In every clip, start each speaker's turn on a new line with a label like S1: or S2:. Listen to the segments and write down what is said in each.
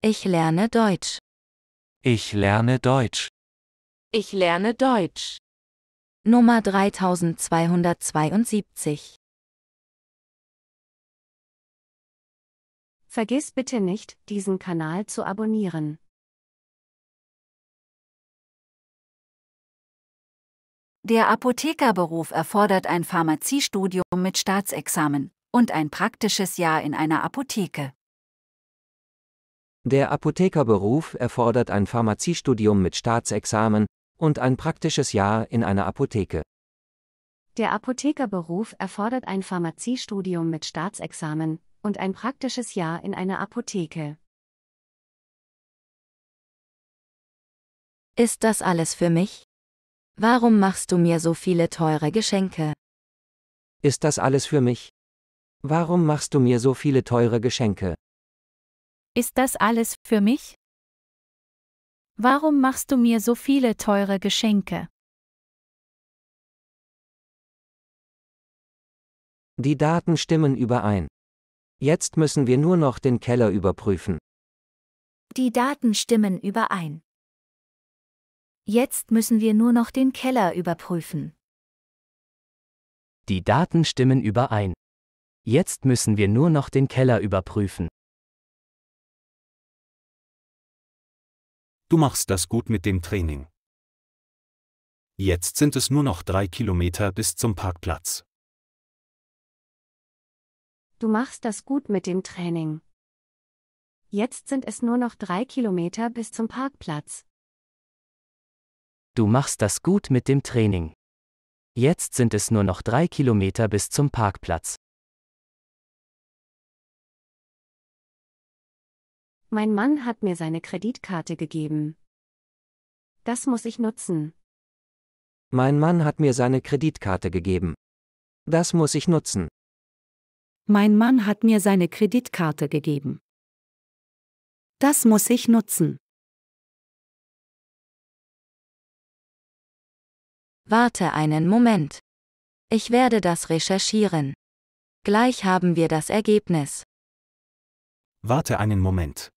S1: Ich lerne Deutsch.
S2: Ich lerne Deutsch.
S3: Ich lerne Deutsch. Nummer 3272.
S4: Vergiss bitte nicht, diesen Kanal zu abonnieren.
S1: Der
S3: Apothekerberuf erfordert ein Pharmaziestudium mit Staatsexamen und ein praktisches Jahr in einer Apotheke.
S2: Der Apothekerberuf erfordert ein Pharmaziestudium mit Staatsexamen und ein praktisches Jahr in einer Apotheke.
S4: Der Apothekerberuf erfordert ein Pharmaziestudium mit Staatsexamen und ein praktisches Jahr in einer Apotheke.
S3: Ist das alles für mich? Warum machst du mir so viele teure Geschenke?
S2: Ist das alles für mich? Warum machst du mir so viele teure Geschenke?
S3: Ist das alles für mich? Warum machst du mir so viele teure Geschenke?
S2: Die Daten stimmen überein. Jetzt müssen wir nur noch den Keller überprüfen.
S3: Die Daten stimmen überein. Jetzt müssen wir nur noch den Keller überprüfen.
S5: Die Daten stimmen überein. Jetzt müssen
S1: wir nur noch den Keller überprüfen. Du machst das gut mit dem Training. Jetzt sind es nur noch drei Kilometer bis zum Parkplatz.
S4: Du machst das gut mit dem Training. Jetzt sind es nur noch drei Kilometer bis zum Parkplatz.
S5: Du machst das gut mit dem Training. Jetzt sind es nur noch drei Kilometer bis zum Parkplatz.
S1: Mein Mann hat mir seine Kreditkarte
S4: gegeben. Das muss ich nutzen.
S2: Mein Mann hat mir seine Kreditkarte gegeben. Das muss ich nutzen.
S4: Mein Mann
S3: hat mir seine Kreditkarte gegeben. Das muss ich nutzen. Warte einen Moment. Ich werde das recherchieren. Gleich haben wir das Ergebnis.
S1: Warte einen Moment.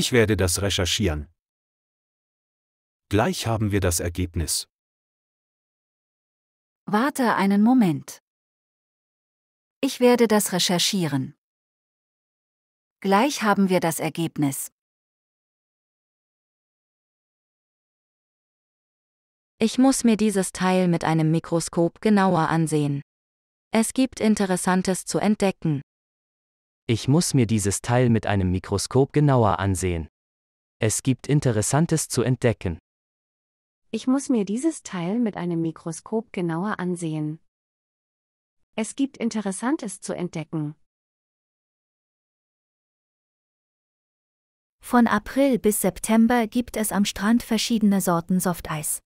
S1: Ich werde das recherchieren. Gleich haben wir das Ergebnis. Warte einen Moment. Ich werde das recherchieren. Gleich haben wir das Ergebnis. Ich muss mir
S3: dieses Teil mit einem Mikroskop genauer ansehen. Es gibt Interessantes zu entdecken.
S5: Ich muss mir dieses Teil mit einem Mikroskop genauer ansehen. Es gibt Interessantes zu entdecken.
S4: Ich muss mir dieses Teil mit einem Mikroskop genauer ansehen. Es gibt Interessantes zu
S1: entdecken. Von
S3: April bis September gibt es am Strand verschiedene Sorten Softeis.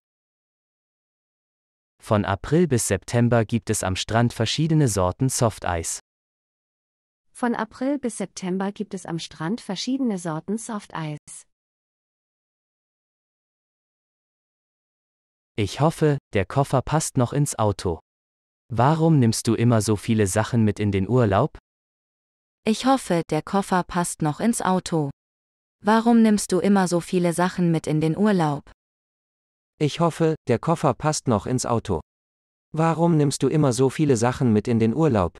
S5: Von April bis September gibt es am Strand verschiedene Sorten Softeis.
S4: Von April bis September gibt es am Strand verschiedene Sorten Softeis.
S5: Ich hoffe, der Koffer passt noch ins Auto. Warum nimmst du immer so viele Sachen mit in den
S2: Urlaub?
S3: Ich hoffe, der Koffer passt noch ins Auto. Warum nimmst du immer so viele Sachen mit in den Urlaub?
S2: Ich hoffe, der Koffer passt noch ins Auto. Warum nimmst du immer so viele Sachen mit in den Urlaub?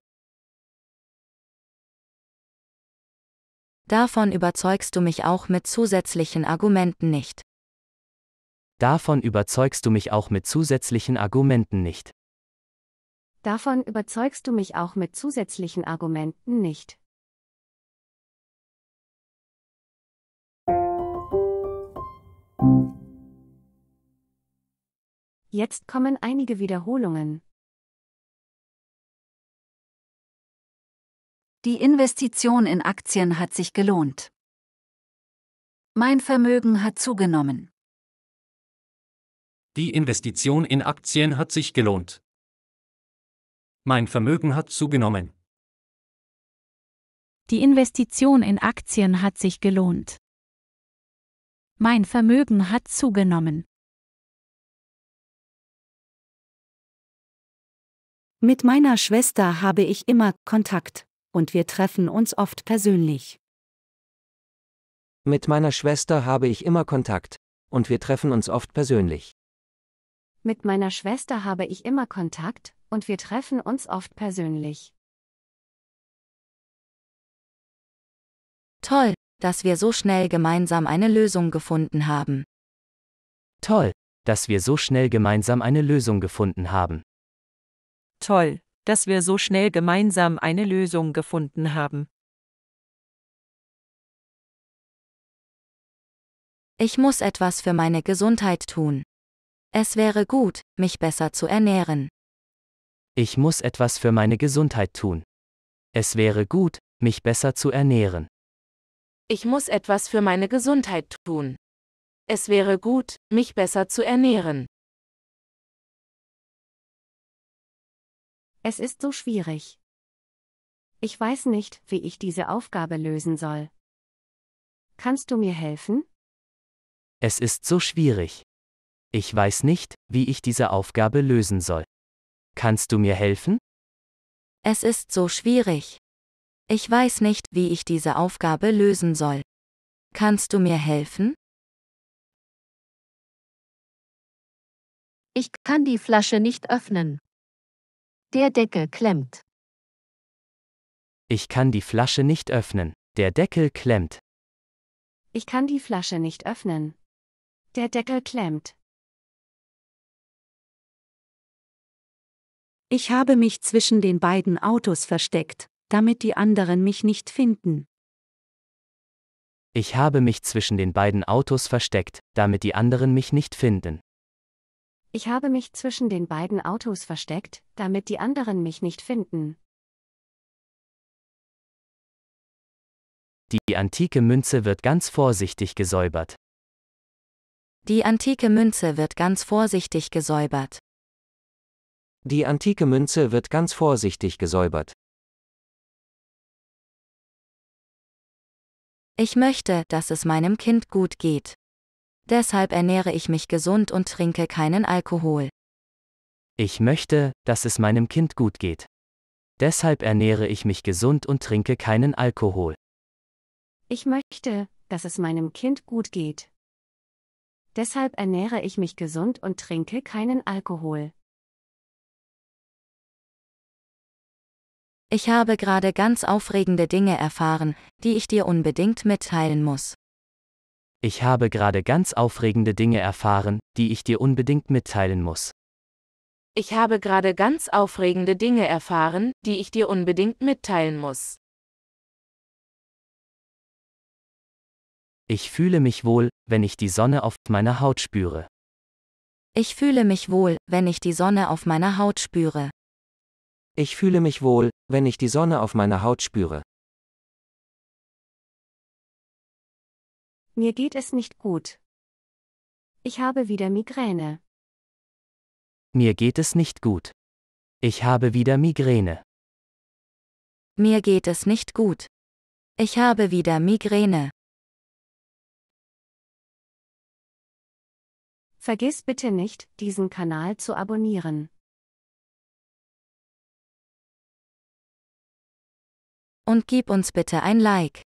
S3: Davon überzeugst du mich auch mit zusätzlichen Argumenten nicht.
S5: Davon überzeugst du mich auch mit zusätzlichen Argumenten nicht.
S3: Davon überzeugst du mich auch mit zusätzlichen
S1: Argumenten nicht.
S4: Jetzt kommen einige Wiederholungen.
S1: Die Investition in Aktien hat sich gelohnt. Mein Vermögen hat zugenommen.
S2: Die Investition
S5: in Aktien hat sich gelohnt. Mein Vermögen hat zugenommen.
S3: Die Investition in Aktien hat sich gelohnt.
S1: Mein Vermögen hat zugenommen. Mit meiner Schwester habe ich immer
S3: Kontakt und wir treffen uns oft persönlich.
S2: Mit meiner Schwester habe ich immer Kontakt, und wir treffen uns oft persönlich.
S4: Mit meiner Schwester habe ich immer Kontakt, und wir treffen uns oft persönlich.
S3: Toll, dass wir so schnell gemeinsam eine Lösung gefunden haben.
S5: Toll, dass wir so schnell gemeinsam eine Lösung gefunden haben.
S3: Toll, dass wir so schnell gemeinsam eine
S1: Lösung gefunden haben.
S3: Ich muss etwas für meine Gesundheit tun. Es wäre gut, mich besser zu ernähren.
S5: Ich muss etwas für meine Gesundheit tun. Es wäre gut, mich besser zu ernähren.
S3: Ich muss etwas für meine Gesundheit tun. Es wäre gut, mich besser zu ernähren.
S1: Es ist so schwierig.
S4: Ich weiß nicht, wie ich diese Aufgabe lösen soll. Kannst du mir helfen?
S5: Es ist so schwierig. Ich weiß nicht, wie ich diese Aufgabe lösen soll. Kannst du mir helfen?
S3: Es ist so schwierig. Ich weiß nicht, wie ich diese Aufgabe lösen soll. Kannst du mir
S1: helfen? Ich kann die Flasche nicht öffnen. Der Deckel klemmt.
S5: Ich kann die Flasche nicht öffnen. Der Deckel klemmt.
S4: Ich kann die Flasche nicht öffnen. Der Deckel klemmt.
S3: Ich habe mich zwischen den beiden Autos versteckt,
S4: damit die anderen mich nicht finden.
S5: Ich habe mich zwischen den beiden Autos versteckt, damit die anderen mich nicht finden.
S4: Ich habe mich zwischen den beiden Autos versteckt, damit die anderen mich nicht finden.
S5: Die antike Münze wird ganz vorsichtig
S2: gesäubert.
S3: Die antike Münze wird ganz vorsichtig gesäubert.
S2: Die antike Münze wird ganz vorsichtig gesäubert.
S3: Ich möchte, dass es meinem Kind gut geht. Deshalb ernähre ich mich gesund und trinke keinen Alkohol.
S5: Ich möchte, dass es meinem Kind gut geht. Deshalb ernähre ich mich gesund und trinke keinen Alkohol.
S4: Ich möchte, dass es meinem Kind gut geht. Deshalb ernähre ich mich gesund und trinke keinen
S3: Alkohol. Ich habe gerade ganz aufregende Dinge erfahren, die ich dir unbedingt mitteilen muss.
S5: Ich habe gerade ganz aufregende Dinge erfahren, die ich dir unbedingt mitteilen muss.
S3: Ich habe gerade ganz aufregende Dinge erfahren, die ich dir unbedingt
S1: mitteilen muss. Ich fühle
S5: mich wohl, wenn ich die Sonne auf meiner Haut spüre.
S3: Ich fühle mich wohl, wenn ich die Sonne auf meiner Haut spüre.
S2: Ich fühle mich wohl, wenn ich die Sonne auf meiner Haut spüre.
S1: Mir geht es nicht gut. Ich habe wieder Migräne. Mir geht es nicht gut. Ich habe wieder Migräne. Mir geht es nicht gut. Ich habe wieder Migräne. Vergiss bitte nicht, diesen Kanal zu abonnieren. Und gib uns bitte ein Like.